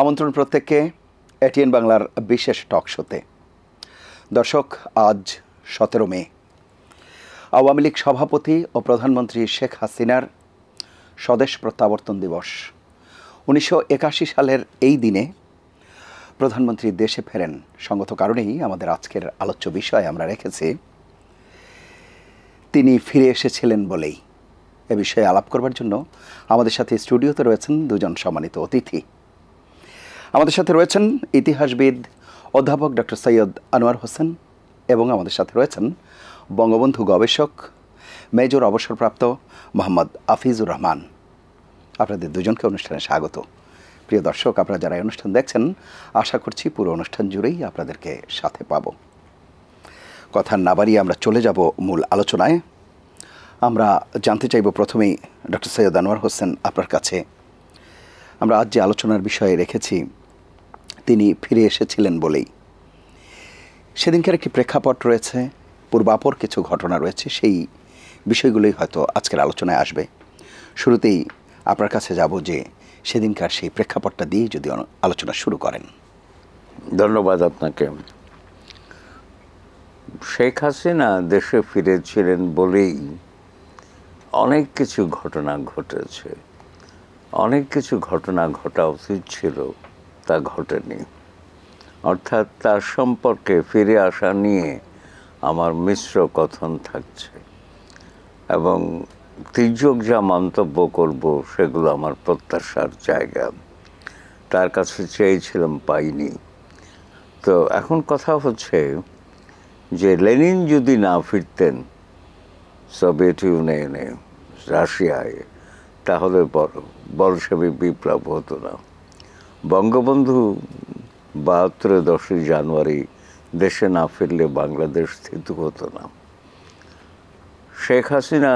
আমন্ত্রণ প্রত্যেককে এটিএন বাংলার বিশেষ টক শোতে দর্শক আজ সতেরো মে আওয়ামী লীগ সভাপতি ও প্রধানমন্ত্রী শেখ হাসিনার স্বদেশ প্রত্যাবর্তন দিবস উনিশশো সালের এই দিনে প্রধানমন্ত্রী দেশে ফেরেন সঙ্গত কারণেই আমাদের আজকের আলোচ্য বিষয় আমরা রেখেছি তিনি ফিরে এসেছিলেন বলেই এ বিষয়ে আলাপ করবার জন্য আমাদের সাথে স্টুডিওতে রয়েছেন দুজন সম্মানিত অতিথি আমাদের সাথে রয়েছেন ইতিহাসবিদ অধ্যাপক ডক্টর সৈয়দ আনোয়ার হোসেন এবং আমাদের সাথে রয়েছেন বঙ্গবন্ধু গবেষক মেজর অবসরপ্রাপ্ত মোহাম্মদ আফিজুর রহমান আপনাদের দুজনকে অনুষ্ঠানে স্বাগত প্রিয় দর্শক আপনারা যারা অনুষ্ঠান দেখছেন আশা করছি পুরো অনুষ্ঠান জুড়েই আপনাদেরকে সাথে পাব কথা না বাড়িয়ে আমরা চলে যাব মূল আলোচনায় আমরা জানতে চাইব প্রথমেই ডক্টর সৈয়দ আনোয়ার হোসেন আপনার কাছে আমরা আজ যে আলোচনার বিষয়ে রেখেছি তিনি ফিরে এসেছিলেন বলেই সেদিনকার একটি প্রেক্ষাপট রয়েছে পূর্বাপর কিছু ঘটনা রয়েছে সেই বিষয়গুলোই হয়তো আজকের আলোচনায় আসবে শুরুতেই আপনার কাছে যাব যে সেদিনকার সেই প্রেক্ষাপটটা দিয়েই যদি আলোচনা শুরু করেন ধন্যবাদ আপনাকে শেখ হাসিনা দেশে ফিরেছিলেন বলেই অনেক কিছু ঘটনা ঘটেছে অনেক কিছু ঘটনা ঘটা উচিত ছিল তা ঘটেনি অর্থাৎ তার সম্পর্কে ফিরে আসা নিয়ে আমার মিশ্র কথন থাকছে এবং তির্যক যা মন্তব্য করব সেগুলো আমার প্রত্যাশার জায়গা তার কাছে চেয়েছিলাম পাইনি তো এখন কথা হচ্ছে যে লেনিন যদি না ফিরতেন সোভিয়েত ইউনিয়নে রাশিয়ায় তাহলে বড় বলসবি বিপ্লব হতো না বঙ্গবন্ধু বাহাত্তরের দশই জানুয়ারি দেশে না ফিরলে বাংলাদেশ স্থিত হতো না শেখ হাসিনা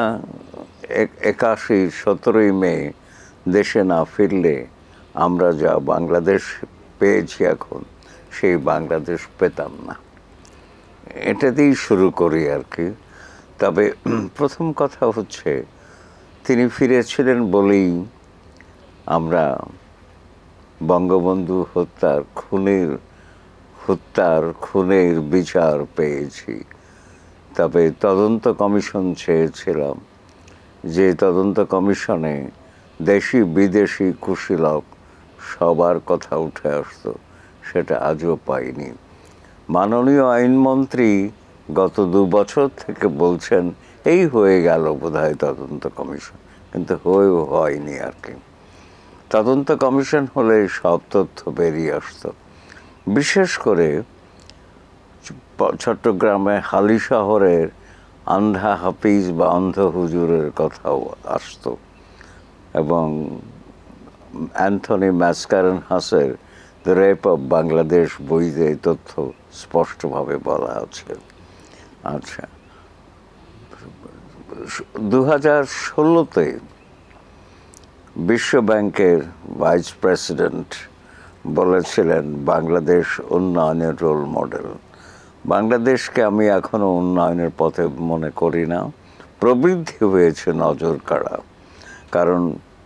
একাশি সতেরোই মে দেশে না ফিরলে আমরা যা বাংলাদেশ পেয়েছি এখন সেই বাংলাদেশ পেতাম না এটা দিয়েই শুরু করি আর কি তবে প্রথম কথা হচ্ছে তিনি ফিরেছিলেন বলেই আমরা বঙ্গবন্ধু হত্যার খুনের হত্যার খুনের বিচার পেয়েছি তবে তদন্ত কমিশন চেয়েছিলাম যে তদন্ত কমিশনে দেশি বিদেশি কুশীলক সবার কথা উঠে আসত সেটা আজও পাইনি মাননীয় আইনমন্ত্রী গত দু বছর থেকে বলছেন এই হয়ে গেল বোধহয় তদন্ত কমিশন কিন্তু হয়েও হয়নি আর কি তদন্ত কমিশন হলে সব তথ্য বেরিয়ে আসত বিশেষ করে চট্টগ্রামে হালি শহরের আন্ধা হাফিজ বা অন্ধ হুজুরের কথাও আসত এবং অ্যান্থনি ম্যাসকারন হাসের দ্য রেপ অব বাংলাদেশ বইতে এই তথ্য স্পষ্টভাবে বলা আছে আচ্ছা দু হাজার ষোলোতে বিশ্বব্যাংকের ভাইস প্রেসিডেন্ট বলেছিলেন বাংলাদেশ উন্নয়নের রোল মডেল বাংলাদেশকে আমি এখনও উন্নয়নের পথে মনে করি না প্রবৃদ্ধি হয়েছে নজর কাড়া কারণ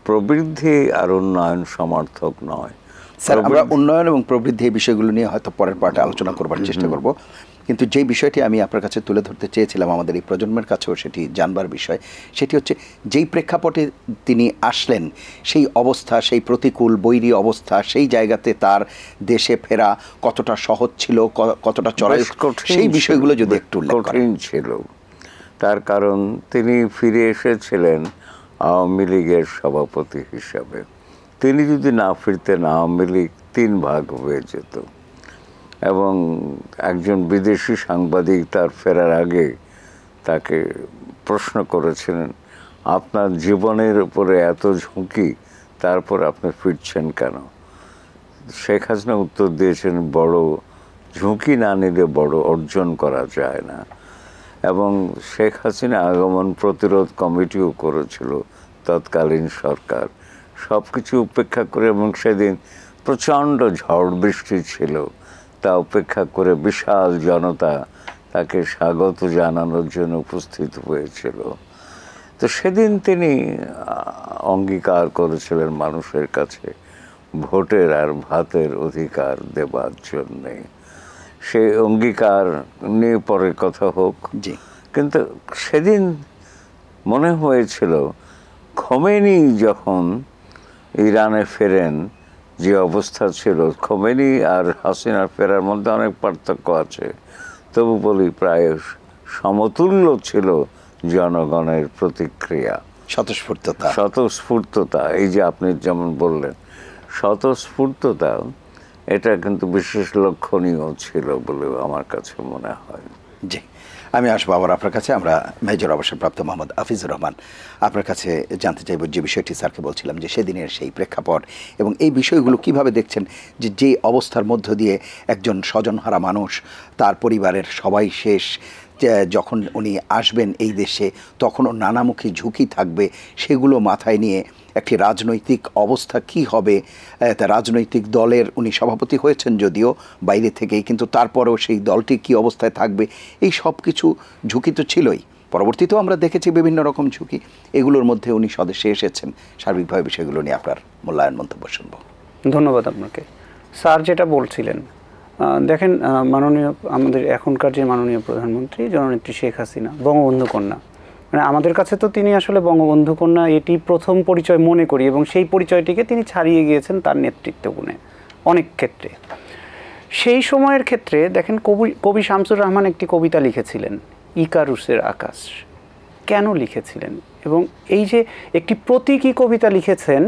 প্রবৃদ্ধি আর উন্নয়ন সমর্থক নয় স্যার আমরা উন্নয়ন এবং প্রবৃদ্ধি এই বিষয়গুলো নিয়ে হয়তো পরের পার্টে আলোচনা করবার চেষ্টা করব কিন্তু যে বিষয়টি আমি আপনার কাছে তুলে ধরতে চেয়েছিলাম আমাদের এই প্রজন্মের কাছেও সেটি জানবার বিষয় সেটি হচ্ছে যেই প্রেক্ষাপটে তিনি আসলেন সেই অবস্থা সেই প্রতিকূল বৈরী অবস্থা সেই জায়গাতে তার দেশে ফেরা কতটা সহজ ছিল কতটা চড়াই সেই বিষয়গুলো যদি একটু কঠিন ছিল তার কারণ তিনি ফিরে এসেছিলেন আওয়ামী লীগের সভাপতি হিসাবে তিনি যদি না ফিরতেন আওয়ামী লীগ তিন ভাগ হয়ে যেত এবং একজন বিদেশি সাংবাদিক তার ফেরার আগে তাকে প্রশ্ন করেছিলেন আপনার জীবনের উপরে এত ঝুঁকি তারপর আপনি ফিরছেন কেন শেখ হাসিনা উত্তর দিয়েছেন বড় ঝুঁকি না নিলে বড় অর্জন করা যায় না এবং শেখ হাসিনা আগমন প্রতিরোধ কমিটিও করেছিল তৎকালীন সরকার সব কিছু উপেক্ষা করে এবং সেদিন প্রচণ্ড ঝড় বৃষ্টি ছিল তা উপেক্ষা করে বিশাল জনতা তাকে স্বাগত জানানোর জন্য উপস্থিত হয়েছিল তো সেদিন তিনি অঙ্গীকার করেছিলেন মানুষের কাছে ভোটের আর ভাতের অধিকার দেবার জন্যে সে অঙ্গীকার নিয়ে পরে কথা হোক জি কিন্তু সেদিন মনে হয়েছিল খমেনি যখন ইরানে ফেরেন যে অবস্থা ছিল খোমেনি আর হাসিনার ফেরার মধ্যে অনেক পার্থক্য আছে তবু বলি প্রায় সমতুল্য ছিল জনগণের প্রতিক্রিয়া স্বতঃস্ফূর্ততা স্বতঃস্ফূর্ততা এই যে আপনি যেমন বললেন স্বতঃস্ফূর্ততা এটা কিন্তু বিশেষ লক্ষণীয় ছিল বলে আমার কাছে মনে হয় জি আমি আসবো আবার আপনার কাছে আমরা মেজর অবসরপ্রাপ্ত মোহাম্মদ আফিজুর রহমান আপনার কাছে জানতে চাইব যে বিষয়টি স্যারকে বলছিলাম যে সেদিনের সেই প্রেক্ষাপট এবং এই বিষয়গুলো কিভাবে দেখছেন যে যে অবস্থার মধ্য দিয়ে একজন স্বজনহারা মানুষ তার পরিবারের সবাই শেষ যখন উনি আসবেন এই দেশে তখন নানামুখী ঝুঁকি থাকবে সেগুলো মাথায় নিয়ে একটি রাজনৈতিক অবস্থা কি হবে তা রাজনৈতিক দলের উনি সভাপতি হয়েছেন যদিও বাইরে থেকেই কিন্তু তারপরেও সেই দলটি কি অবস্থায় থাকবে এই সব কিছু ঝুঁকি তো ছিলই পরবর্তীতেও আমরা দেখেছি বিভিন্ন রকম ঝুঁকি এগুলোর মধ্যে উনি স্বদেশে এসেছেন সার্বিকভাবে বিষয়গুলো নিয়ে আপনার মূল্যায়ন মন্তব্য শুনব ধন্যবাদ আপনাকে স্যার যেটা বলছিলেন দেখেন মাননীয় আমাদের এখনকার যে মাননীয় প্রধানমন্ত্রী জননেত্রী শেখ হাসিনা বঙ্গবন্ধু কন্যা মানে আমাদের কাছে তো তিনি আসলে বঙ্গবন্ধু কন্যা এটি প্রথম পরিচয় মনে করি এবং সেই পরিচয়টিকে তিনি ছাড়িয়ে গিয়েছেন তার নেতৃত্ব গুণে অনেক ক্ষেত্রে সেই সময়ের ক্ষেত্রে দেখেন কবি কবি শামসুর রহমান একটি কবিতা লিখেছিলেন ইকারুসের আকাশ কেন লিখেছিলেন এবং এই যে একটি প্রতীকী কবিতা লিখেছেন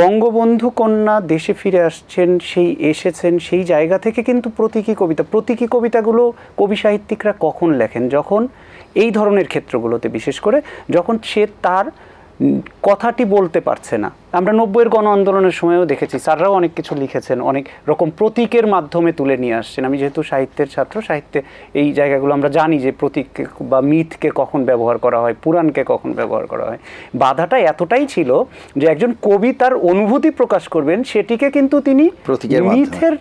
বঙ্গবন্ধু কন্যা দেশে ফিরে আসছেন সেই এসেছেন সেই জায়গা থেকে কিন্তু প্রতীকী কবিতা প্রতীকী কবিতাগুলো কবি সাহিত্যিকরা কখন লেখেন যখন এই ধরনের ক্ষেত্রগুলোতে বিশেষ করে যখন সে তার কথাটি বলতে পারছে না আমরা নব্বইয়ের গণ আন্দোলনের সময়ও দেখেছি স্যাররাও অনেক কিছু লিখেছেন অনেক রকম প্রতীকের মাধ্যমে তুলে নিয়ে আসছেন আমি যেহেতু সাহিত্যের ছাত্র সাহিত্যে এই জায়গাগুলো আমরা জানি যে প্রতীক বা মিথকে কখন ব্যবহার করা হয় পুরাণকে কখন ব্যবহার করা হয় বাধাটা এতটাই ছিল যে একজন কবি তার অনুভূতি প্রকাশ করবেন সেটিকে কিন্তু তিনি মিথের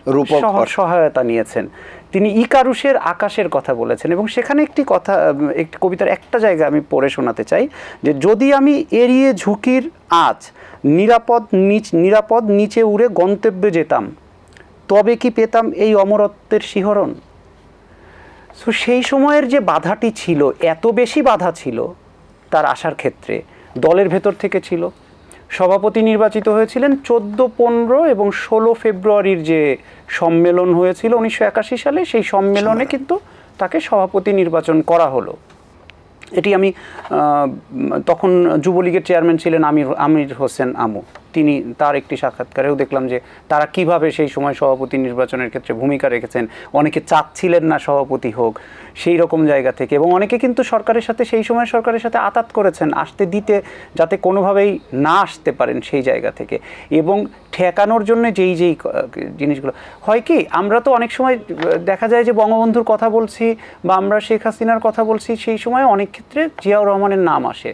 সহায়তা নিয়েছেন তিনি ইকারুষের আকাশের কথা বলেছেন এবং সেখানে একটি কথা একটি কবিতার একটা জায়গা আমি পড়ে শোনাতে চাই যে যদি আমি এড়িয়ে ঝুঁকির আজ নিরাপদ নিচ নিরাপদ নিচে উড়ে গন্তব্যে যেতাম তবে কি পেতাম এই অমরত্বের শিহরণ সো সেই সময়ের যে বাধাটি ছিল এত বেশি বাধা ছিল তার আসার ক্ষেত্রে দলের ভেতর থেকে ছিল সভাপতি নির্বাচিত হয়েছিলেন চোদ্দ পনেরো এবং ষোলো ফেব্রুয়ারির যে সম্মেলন হয়েছিল উনিশশো সালে সেই সম্মেলনে কিন্তু তাকে সভাপতি নির্বাচন করা হলো এটি আমি তখন যুবলীগের চেয়ারম্যান ছিলেন আমির আমির হোসেন আমু তিনি তার একটি সাক্ষাৎকারেও দেখলাম যে তারা কিভাবে সেই সময় সভাপতি নির্বাচনের ক্ষেত্রে ভূমিকা রেখেছেন অনেকে চাচ্ছিলেন না সভাপতি হোক সেই রকম জায়গা থেকে এবং অনেকে কিন্তু সরকারের সাথে সেই সময় সরকারের সাথে আতাত করেছেন আসতে দিতে যাতে কোনোভাবেই না আসতে পারেন সেই জায়গা থেকে এবং ঠেকানোর জন্য যেই যেই জিনিসগুলো হয় কি আমরা তো অনেক সময় দেখা যায় যে বঙ্গবন্ধুর কথা বলছি বা আমরা শেখ হাসিনার কথা বলছি সেই সময় অনেক ক্ষেত্রে জিয়াউর রহমানের নাম আসে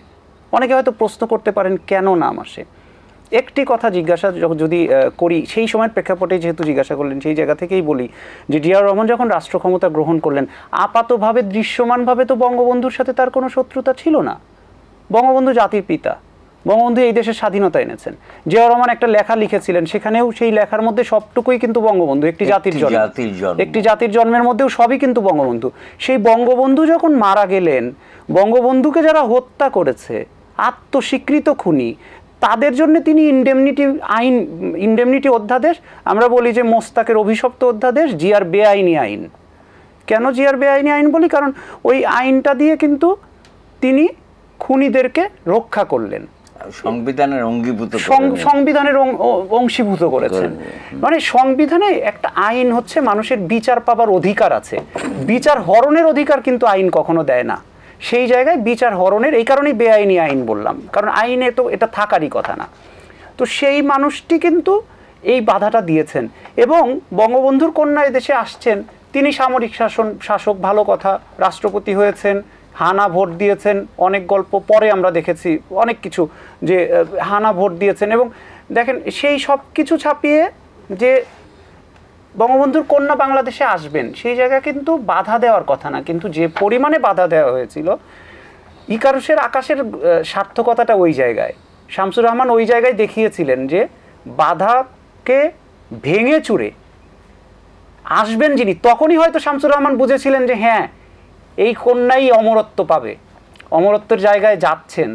অনেকে হয়তো প্রশ্ন করতে পারেন কেন নাম আসে একটি কথা জিজ্ঞাসা যদি করি সেই সময়ের প্রেক্ষাপটে যেহেতু জিজ্ঞাসা করলেন সেই জায়গা থেকেই বলি যে ডিআর রহমান যখন রাষ্ট্র ক্ষমতা গ্রহণ করলেন আপাতভাবে দৃশ্যমানভাবে তো বঙ্গবন্ধুর সাথে তার কোনো শত্রুতা ছিল না বঙ্গবন্ধু জাতির পিতা বঙ্গবন্ধু এই দেশের স্বাধীনতা এনেছেন জিয়া রহমান একটা লেখা লিখেছিলেন সেখানেও সেই লেখার মধ্যে সবটুকুই কিন্তু বঙ্গবন্ধু একটি জাতির জন্ম একটি জাতির জন্মের মধ্যেও সবই কিন্তু বঙ্গবন্ধু সেই বঙ্গবন্ধু যখন মারা গেলেন বঙ্গবন্ধুকে যারা হত্যা করেছে আত্মস্বীকৃত খুনি তাদের জন্য তিনি ইন্ডেমনিটি আইন ইন্ডেমনিটি অধ্যাদেশ আমরা বলি যে মোস্তাকের অভিশপ্ত অধ্যাদেশ জিয়ার বেআইনি আইন কেন জিয়ার বেআইনি আইন বলি কারণ ওই আইনটা দিয়ে কিন্তু তিনি খুনিদেরকে রক্ষা করলেন সংবিধানের অঙ্গীভূত সংবিধানের অংশীভূত করেছেন মানে সংবিধানে একটা আইন হচ্ছে মানুষের বিচার পাবার অধিকার আছে বিচার হরণের অধিকার কিন্তু আইন কখনো দেয় না সেই জায়গায় বিচার হরণের এই কারণেই বেআইনি আইন বললাম কারণ আইনে তো এটা থাকারই কথা না তো সেই মানুষটি কিন্তু এই বাধাটা দিয়েছেন এবং বঙ্গবন্ধুর কন্যা দেশে আসছেন তিনি সামরিক শাসন শাসক ভালো কথা রাষ্ট্রপতি হয়েছেন হানা ভোট দিয়েছেন অনেক গল্প পরে আমরা দেখেছি অনেক কিছু যে হানা ভোট দিয়েছেন এবং দেখেন সেই সব কিছু ছাপিয়ে যে বঙ্গবন্ধুর কন্যা বাংলাদেশে আসবেন সেই জায়গা কিন্তু বাধা দেওয়ার কথা না কিন্তু যে পরিমাণে বাধা দেওয়া হয়েছিল ইকারুসের আকাশের সার্থকতাটা ওই জায়গায় শামসুর রহমান ওই জায়গায় দেখিয়েছিলেন যে বাধাকে ভেঙে চুরে আসবেন যিনি তখনই হয়তো শামসুর রহমান বুঝেছিলেন যে হ্যাঁ এই কন্যাই অমরত্ব পাবে অমরত্বের জায়গায় যাচ্ছেন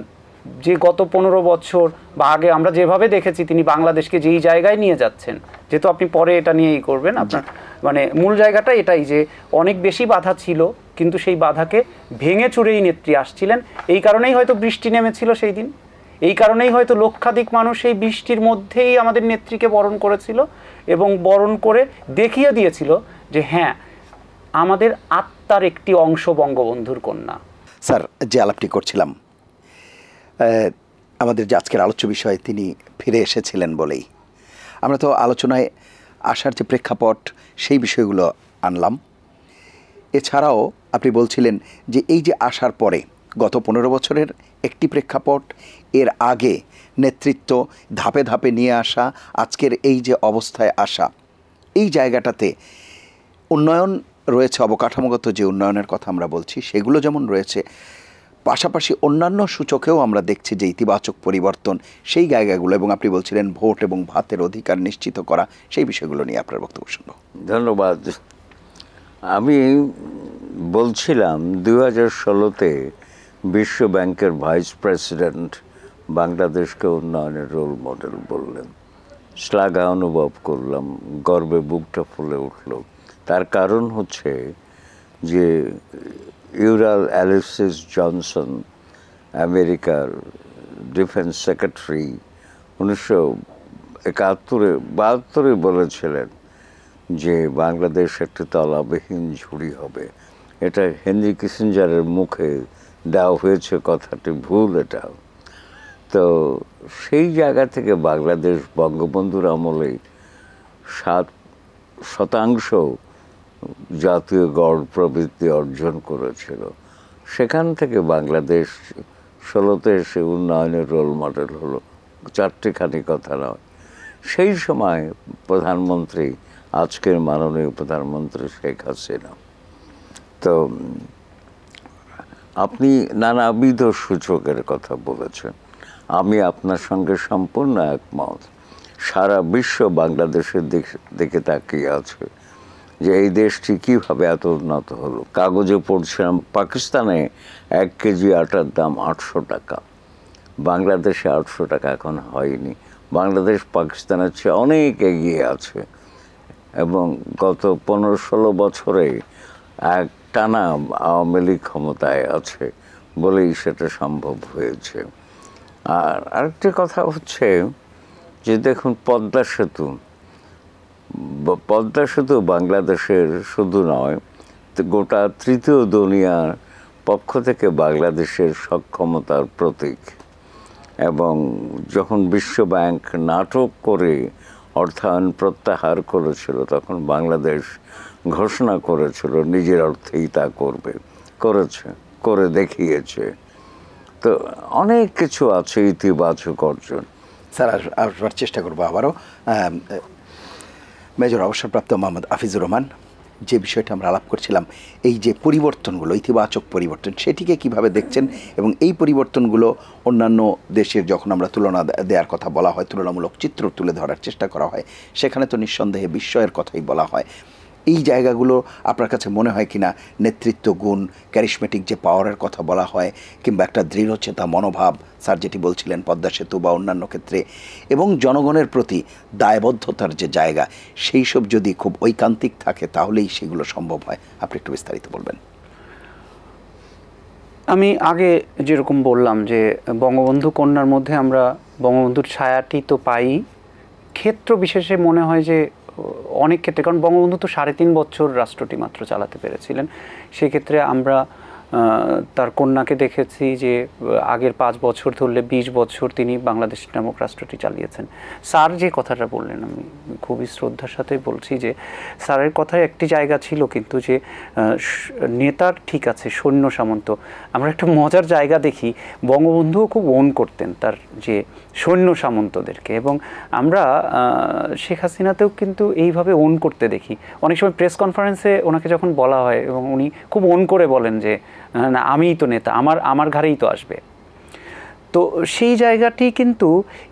যে গত পনেরো বছর বা আগে আমরা যেভাবে দেখেছি তিনি বাংলাদেশকে যেই জায়গায় নিয়ে যাচ্ছেন যেহেতু আপনি পরে এটা নিয়েই করবেন আপনার মানে মূল জায়গাটা এটাই যে অনেক বেশি বাধা ছিল কিন্তু সেই বাধাকে ভেঙে চুরেই নেত্রী আসছিলেন এই কারণেই হয়তো বৃষ্টি নেমেছিল সেই দিন এই কারণেই হয়তো লক্ষাধিক মানুষ এই বৃষ্টির মধ্যেই আমাদের নেত্রীকে বরণ করেছিল এবং বরণ করে দেখিয়ে দিয়েছিল যে হ্যাঁ আমাদের আত্মার একটি অংশ বঙ্গবন্ধুর কন্যা স্যার যে আলাপটি করছিলাম আমাদের যে আজকের আলোচ্য বিষয়ে তিনি ফিরে এসেছিলেন বলেই আমরা তো আলোচনায় আসার যে প্রেক্ষাপট সেই বিষয়গুলো আনলাম এছাড়াও আপনি বলছিলেন যে এই যে আসার পরে গত পনেরো বছরের একটি প্রেক্ষাপট এর আগে নেতৃত্ব ধাপে ধাপে নিয়ে আসা আজকের এই যে অবস্থায় আসা এই জায়গাটাতে উন্নয়ন রয়েছে অবকাঠামোগত যে উন্নয়নের কথা আমরা বলছি সেগুলো যেমন রয়েছে পাশাপাশি অন্যান্য সূচকেও আমরা দেখছি যে ইতিবাচক পরিবর্তন সেই জায়গাগুলো এবং আপনি বলছিলেন ভোট এবং ভাতের অধিকার নিশ্চিত করা সেই বিষয়গুলো নিয়ে আপনার বক্তব্য শুনব ধন্যবাদ আমি বলছিলাম দু হাজার ষোলোতে বিশ্ব ব্যাংকের ভাইস প্রেসিডেন্ট বাংলাদেশকে উন্নয়নের রোল মডেল বললেন শ্লাঘা অনুভব করলাম গর্বে বুকটা ফুলে উঠল তার কারণ হচ্ছে যে ইউরাল অ্যালিসিস জনসন আমেরিকার ডিফেন্স সেক্রেটারি উনিশশো একাত্তরে বাহাত্তরে বলেছিলেন যে বাংলাদেশ একটি তলাবিহীন ঝুড়ি হবে এটা হেনরি কিসিঞ্জারের মুখে দেওয়া হয়েছে কথাটি ভুল এটা তো সেই জায়গা থেকে বাংলাদেশ বঙ্গবন্ধুর আমলে সাত শতাংশ জাতীয় গড় প্রবৃত্তি অর্জন করেছিল সেখান থেকে বাংলাদেশ ষোলোতে এসে উন্নয়নের রোল মডেল হলো খানি কথা নয় সেই সময় প্রধানমন্ত্রী আজকের মাননীয় প্রধানমন্ত্রী শেখ হাসিনা তো আপনি নানাবিধ সূচকের কথা বলেছেন আমি আপনার সঙ্গে সম্পূর্ণ একমত সারা বিশ্ব বাংলাদেশের দিকে তাকিয়ে আছে যে এই দেশটি কীভাবে এত উন্নত হলো কাগজে পড়ছিলাম পাকিস্তানে এক কেজি আটার দাম আটশো টাকা বাংলাদেশে আটশো টাকা এখন হয়নি বাংলাদেশ পাকিস্তানের চেয়ে অনেক এগিয়ে আছে এবং গত পনেরো ষোলো বছরে এক টানা আওয়ামী লীগ ক্ষমতায় আছে বলেই সেটা সম্ভব হয়েছে আর আরেকটি কথা হচ্ছে যে দেখুন পদ্মা সেতু পদ্মা সেতু বাংলাদেশের শুধু নয় গোটা তৃতীয় দুনিয়ার পক্ষ থেকে বাংলাদেশের সক্ষমতার প্রতীক এবং যখন বিশ্বব্যাংক নাটক করে অর্থায়ন প্রত্যাহার করেছিল তখন বাংলাদেশ ঘোষণা করেছিল নিজের অর্থেই তা করবে করেছে করে দেখিয়েছে তো অনেক কিছু আছে ইতিবাচক অর্জন স্যার আসবার চেষ্টা করবো আবারও মেজর অবসরপ্রাপ্ত মোহাম্মদ আফিজুর রহমান যে বিষয়টা আমরা আলাপ করছিলাম এই যে পরিবর্তনগুলো ইতিবাচক পরিবর্তন সেটিকে কিভাবে দেখছেন এবং এই পরিবর্তনগুলো অন্যান্য দেশের যখন আমরা তুলনা দেওয়ার কথা বলা হয় তুলনামূলক চিত্র তুলে ধরার চেষ্টা করা হয় সেখানে তো নিঃসন্দেহে বিস্ময়ের কথাই বলা হয় এই জায়গাগুলো আপনার কাছে মনে হয় কিনা নেতৃত্ব গুণ ক্যারিসমেটিক যে পাওয়ারের কথা বলা হয় কিংবা একটা দৃঢ়চেতা মনোভাব স্যার যেটি বলছিলেন পদ্মা সেতু বা অন্যান্য ক্ষেত্রে এবং জনগণের প্রতি দায়বদ্ধতার যে জায়গা সেই সব যদি খুব ঐকান্তিক থাকে তাহলেই সেগুলো সম্ভব হয় আপনি একটু বিস্তারিত বলবেন আমি আগে যেরকম বললাম যে বঙ্গবন্ধু কন্যার মধ্যে আমরা বঙ্গবন্ধুর ছায়াটি তো পাই ক্ষেত্র বিশেষে মনে হয় যে অনেক ক্ষেত্রে কারণ বঙ্গবন্ধু তো সাড়ে তিন বছর রাষ্ট্রটি মাত্র চালাতে পেরেছিলেন সেক্ষেত্রে আমরা তার কন্যাকে দেখেছি যে আগের পাঁচ বছর ধরলে ২০ বছর তিনি বাংলাদেশ নামক রাষ্ট্রটি চালিয়েছেন স্যার যে কথাটা বললেন আমি খুবই শ্রদ্ধার সাথে বলছি যে স্যারের কথায় একটি জায়গা ছিল কিন্তু যে নেতার ঠিক আছে সৈন্য সামন্ত আমরা একটা মজার জায়গা দেখি বঙ্গবন্ধুও খুব ওন করতেন তার যে সৈন্য সামন্তদেরকে এবং আমরা শেখ হাসিনাতেও কিন্তু এইভাবে ওন করতে দেখি অনেক সময় প্রেস কনফারেন্সে ওনাকে যখন বলা হয় এবং উনি খুব ওন করে বলেন যে না হ্যাঁ, না আমিই তো নেতা আমার আমার ঘাড়েই তো আসবে তো সেই জায়গাটি কিন্তু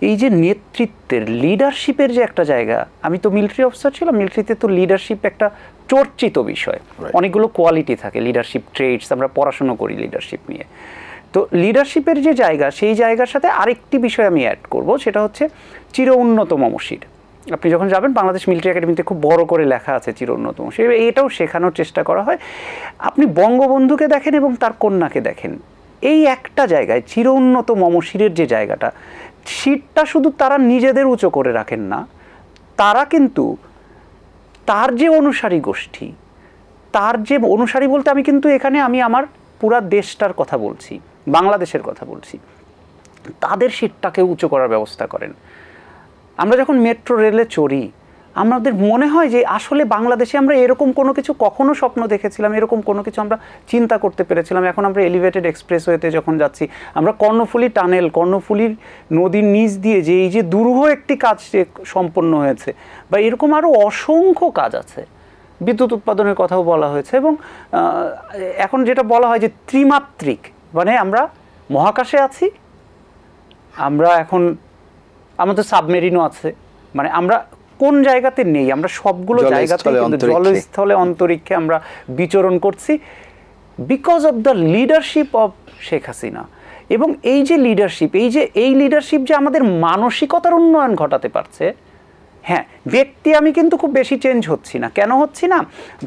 এই যে নেতৃত্বের লিডারশিপের যে একটা জায়গা আমি তো মিলিটারি অফিসার ছিলাম মিলিটারিতে তো লিডারশিপ একটা চর্চিত বিষয় অনেকগুলো কোয়ালিটি থাকে লিডারশিপ ট্রেডস আমরা পড়াশুনো করি লিডারশিপ নিয়ে তো লিডারশিপের যে জায়গা সেই জায়গার সাথে আরেকটি বিষয় আমি অ্যাড করব সেটা হচ্ছে চির উন্নত মমসির আপনি যখন যাবেন বাংলাদেশ মিলিটারি একাডেমিতে খুব বড় করে লেখা আছে চিরোন্নতম সে এটাও শেখানোর চেষ্টা করা হয় আপনি বঙ্গবন্ধুকে দেখেন এবং তার কন্যাকে দেখেন এই একটা জায়গায় চিরোন্নত মমশিরের যে জায়গাটা শিরটা শুধু তারা নিজেদের উঁচু করে রাখেন না তারা কিন্তু তার যে অনুসারী গোষ্ঠী তার যে অনুসারী বলতে আমি কিন্তু এখানে আমি আমার পুরা দেশটার কথা বলছি বাংলাদেশের কথা বলছি তাদের শীতটাকে উঁচু করার ব্যবস্থা করেন আমরা যখন মেট্রো রেলে চড়ি আমাদের মনে হয় যে আসলে বাংলাদেশে আমরা এরকম কোনো কিছু কখনো স্বপ্ন দেখেছিলাম এরকম কোনো কিছু আমরা চিন্তা করতে পেরেছিলাম এখন আমরা এলিভেটেড এক্সপ্রেস হয়েতে যখন যাচ্ছি আমরা কর্ণফুলি টানেল কর্ণফুলীর নদীর নিচ দিয়ে যে এই যে দুরূহ একটি কাজ সম্পন্ন হয়েছে বা এরকম আরও অসংখ্য কাজ আছে বিদ্যুৎ উৎপাদনের কথাও বলা হয়েছে এবং এখন যেটা বলা হয় যে ত্রিমাত্রিক মানে আমরা মহাকাশে আছি আমরা এখন আমাদের সাবমেরিনও আছে মানে আমরা কোন জায়গাতে নেই আমরা সবগুলো জায়গাতে জলস্থলে অন্তরীক্ষে আমরা বিচরণ করছি because of the leadership of Sheikh Hasina এবং এই যে লিডারশিপ এই যে এই লিডারশিপ যে আমাদের মানসিকতার উন্নয়ন ঘটাতে পারছে হ্যাঁ ব্যক্তি আমি কিন্তু খুব বেশি চেঞ্জ হচ্ছি না কেন হচ্ছি না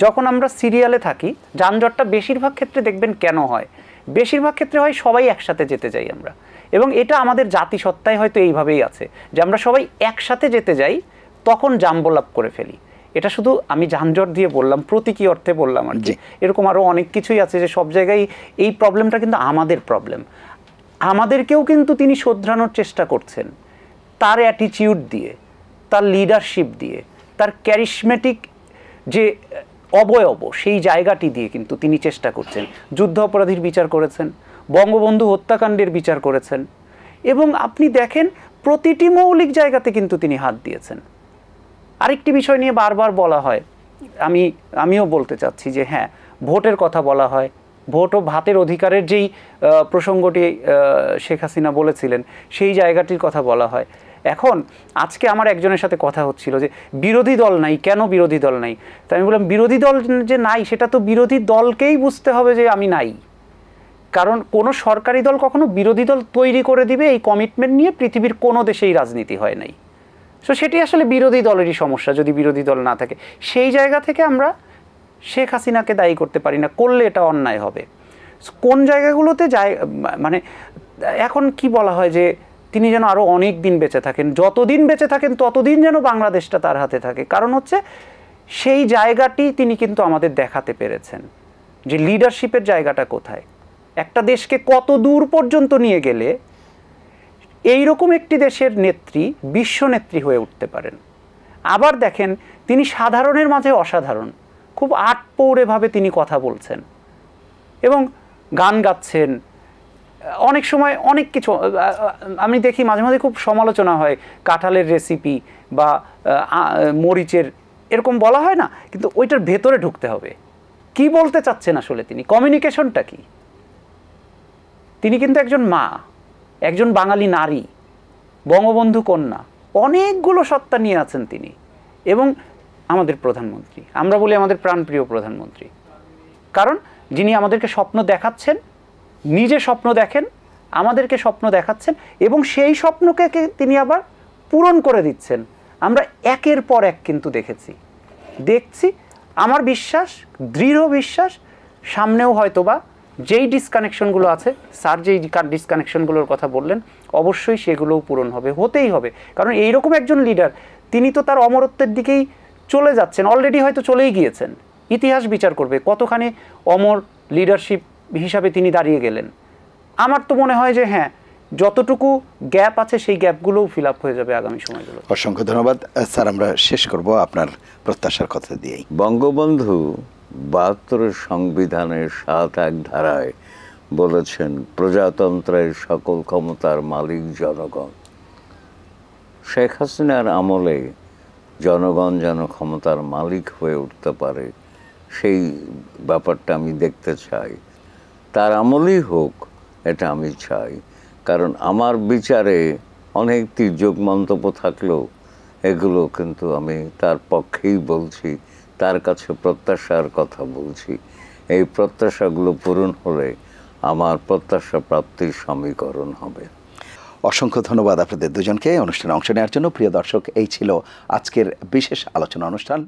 যখন আমরা সিরিয়ালে থাকি যানজটটা বেশিরভাগ ক্ষেত্রে দেখবেন কেন হয় বেশিরভাগ ক্ষেত্রে হয় সবাই একসাথে যেতে যাই আমরা এবং এটা আমাদের জাতিসত্তায় হয়তো এইভাবেই আছে যে আমরা সবাই একসাথে যেতে যাই তখন জাম্বলাপ করে ফেলি এটা শুধু আমি যানজট দিয়ে বললাম প্রতীকী অর্থে বললাম আর কি এরকম আরও অনেক কিছুই আছে যে সব জায়গায় এই প্রবলেমটা কিন্তু আমাদের প্রবলেম আমাদেরকেও কিন্তু তিনি শোধরানোর চেষ্টা করছেন তার অ্যাটিচিউড দিয়ে তার লিডারশিপ দিয়ে তার ক্যারিশমেটিক যে অবয়ব সেই জায়গাটি দিয়ে কিন্তু তিনি চেষ্টা করছেন যুদ্ধ অপরাধীর বিচার করেছেন বঙ্গবন্ধু হত্যাকাণ্ডের বিচার করেছেন এবং আপনি দেখেন প্রতিটি মৌলিক জায়গাতে কিন্তু তিনি হাত দিয়েছেন আরেকটি বিষয় নিয়ে বারবার বলা হয় আমি আমিও বলতে চাচ্ছি যে হ্যাঁ ভোটের কথা বলা হয় ভোট ও ভাতের অধিকারের যেই প্রসঙ্গটি শেখ হাসিনা বলেছিলেন সেই জায়গাটির কথা বলা হয় এখন আজকে আমার একজনের সাথে কথা হচ্ছিল যে বিরোধী দল নাই কেন বিরোধী দল নাই তাই আমি বললাম বিরোধী দল যে নাই সেটা তো বিরোধী দলকেই বুঝতে হবে যে আমি নাই কারণ কোনো সরকারি দল কখনো বিরোধী দল তৈরি করে দিবে এই কমিটমেন্ট নিয়ে পৃথিবীর কোনো দেশেই রাজনীতি হয় নাই সো সেটি আসলে বিরোধী দলেরই সমস্যা যদি বিরোধী দল না থাকে সেই জায়গা থেকে আমরা শেখ হাসিনাকে দায়ী করতে পারি না করলে এটা অন্যায় হবে কোন জায়গাগুলোতে যায় মানে এখন কি বলা হয় যে তিনি যেন আরও অনেক দিন বেঁচে থাকেন যতদিন বেঁচে থাকেন ততদিন যেন বাংলাদেশটা তার হাতে থাকে কারণ হচ্ছে সেই জায়গাটি তিনি কিন্তু আমাদের দেখাতে পেরেছেন যে লিডারশিপের জায়গাটা কোথায় একটা দেশকে কত দূর পর্যন্ত নিয়ে গেলে এই রকম একটি দেশের নেত্রী বিশ্ব নেত্রী হয়ে উঠতে পারেন আবার দেখেন তিনি সাধারণের মাঝে অসাধারণ খুব আটপৌরেভাবে তিনি কথা বলছেন এবং গান গাচ্ছেন অনেক সময় অনেক কিছু আমি দেখি মাঝে মাঝে খুব সমালোচনা হয় কাঁঠালের রেসিপি বা মরিচের এরকম বলা হয় না কিন্তু ওইটার ভেতরে ঢুকতে হবে কি বলতে চাচ্ছেন আসলে তিনি কমিউনিকেশনটা কী তিনি কিন্তু একজন মা একজন বাঙালি নারী বঙ্গবন্ধু কন্যা অনেকগুলো সত্তা নিয়ে আছেন তিনি এবং আমাদের প্রধানমন্ত্রী আমরা বলি আমাদের প্রাণপ্রিয় প্রধানমন্ত্রী কারণ যিনি আমাদেরকে স্বপ্ন দেখাচ্ছেন নিজে স্বপ্ন দেখেন আমাদেরকে স্বপ্ন দেখাচ্ছেন এবং সেই স্বপ্নকে তিনি আবার পূরণ করে দিচ্ছেন আমরা একের পর এক কিন্তু দেখেছি দেখছি আমার বিশ্বাস দৃঢ় বিশ্বাস সামনেও হয়তোবা যেই ডিসকানেকশনগুলো আছে স্যার যেই ডিসকানেকশনগুলোর কথা বললেন অবশ্যই সেগুলোও পূরণ হবে হতেই হবে কারণ এইরকম একজন লিডার তিনি তো তার অমরত্বের দিকেই চলে যাচ্ছেন অলরেডি হয়তো চলেই গিয়েছেন ইতিহাস বিচার করবে কতখানি অমর লিডারশিপ হিসাবে তিনি দাঁড়িয়ে গেলেন আমার তো মনে হয় যে হ্যাঁ যতটুকু গ্যাপ আছে সেই গ্যাপগুলোও ফিল আপ হয়ে যাবে আগামী সময়গুলো অসংখ্য ধন্যবাদ স্যার আমরা শেষ করব আপনার প্রত্যাশার কথা দিয়েই বঙ্গবন্ধু বাহাত্তরের সংবিধানের সাত এক ধারায় বলেছেন প্রজাতন্ত্রের সকল ক্ষমতার মালিক জনগণ শেখ হাসিনার আমলে জনগণ যেন ক্ষমতার মালিক হয়ে উঠতে পারে সেই ব্যাপারটা আমি দেখতে চাই তার আমলেই হোক এটা আমি চাই কারণ আমার বিচারে অনেক তির্যোগ মন্তব্য থাকলেও এগুলো কিন্তু আমি তার পক্ষেই বলছি তার কাছে প্রত্যাশার কথা বলছি এই প্রত্যাশাগুলো পূরণ হলে আমার প্রত্যাশা প্রাপ্তির সমীকরণ হবে অসংখ্য ধন্যবাদ আপনাদের দুজনকে অনুষ্ঠানে অংশ নেওয়ার জন্য প্রিয় দর্শক এই ছিল আজকের বিশেষ আলোচনা অনুষ্ঠান